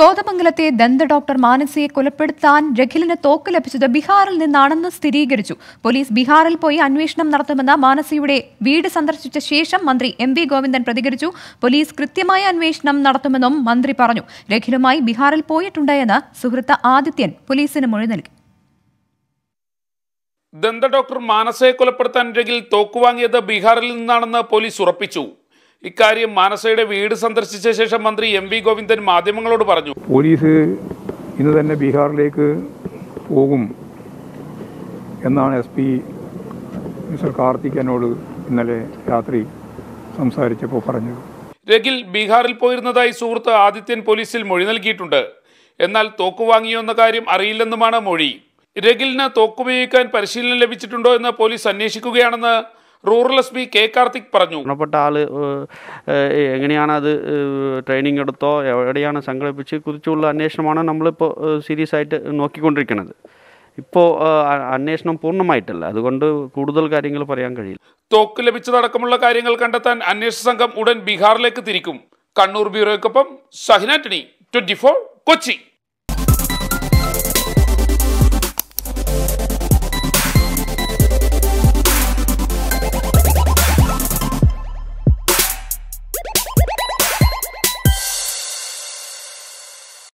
കോതമംഗലത്തെ ദന്ത ഡോക്ടർ മാനസിയെ കൊലപ്പെടുത്താൻ രഖിലിന് തോക്ക് ലഭിച്ചത് ബീഹാറിൽ നിന്നാണെന്ന് സ്ഥിരീകരിച്ചു പോലീസ് ബീഹാറിൽ പോയി അന്വേഷണം നടത്തുമെന്ന മാനസിയുടെ വീട് സന്ദർശിച്ച ശേഷം മന്ത്രി എം വി ഗോവിന്ദൻ പ്രതികരിച്ചു പോലീസ് കൃത്യമായ അന്വേഷണം നടത്തുമെന്നും മന്ത്രി പറഞ്ഞു രഖിലുമായി ബീഹാറിൽ പോയിട്ടുണ്ടെന്ന് സുഹൃത്ത് ആദിത്യൻ പോലീസിന് മൊഴി നൽകി ദന്ത ഡോക്ടർ മാനസയെ കൊലപ്പെടുത്താൻ രഖിൽ തോക്കുവാങ്ങിയത് ബീഹാറിൽ നിന്നാണെന്ന് പോലീസ് ഉറപ്പിച്ചു ഇക്കാര്യം മാനസയുടെ വീട് സന്ദർശിച്ച ശേഷം മന്ത്രി എം വി ഗോവിന്ദൻ മാധ്യമങ്ങളോട് പറഞ്ഞു പോലീസ് ഇന്ന് തന്നെ ബീഹാറിലേക്ക് പോകും എന്നാണ് എസ് പി മിസ്റ്റർ കാർത്തിക് എന്നോട് ഇന്നലെ രാത്രി സംസാരിച്ചപ്പോൾ പറഞ്ഞത് രഖിൽ ബീഹാറിൽ പോയിരുന്നതായി സുഹൃത്ത് ആദിത്യൻ പോലീസിൽ മൊഴി നൽകിയിട്ടുണ്ട് എന്നാൽ തോക്ക് വാങ്ങിയെന്ന കാര്യം അറിയില്ലെന്നുമാണ് മൊഴി രഖിലിന് തോക്കുപയോഗിക്കാൻ പരിശീലനം ലഭിച്ചിട്ടുണ്ടോ എന്ന് പോലീസ് അന്വേഷിക്കുകയാണെന്ന് rural S P K Karthik പറഞ്ഞു മരണപ്പെട്ട ആള് എങ്ങനെയാണ് അത് ട്രെയിനിങ് എടുത്തോ എവിടെയാണ് സംഘടിപ്പിച്ച് കുറിച്ചുള്ള അന്വേഷണമാണ് നമ്മളിപ്പോൾ സീരിയസ് ആയിട്ട് നോക്കിക്കൊണ്ടിരിക്കുന്നത് ഇപ്പോൾ അന്വേഷണം പൂർണ്ണമായിട്ടല്ല അതുകൊണ്ട് കൂടുതൽ കാര്യങ്ങൾ പറയാൻ കഴിയില്ല തോക്ക് ലഭിച്ചതടക്കമുള്ള കാര്യങ്ങൾ കണ്ടെത്താൻ അന്വേഷണ സംഘം ഉടൻ ബീഹാറിലേക്ക് തിരിക്കും കണ്ണൂർ ബ്യൂറോയ്ക്കൊപ്പം സഹിനാറ്റണി ട്വന്റി ഫോർ കൊച്ചി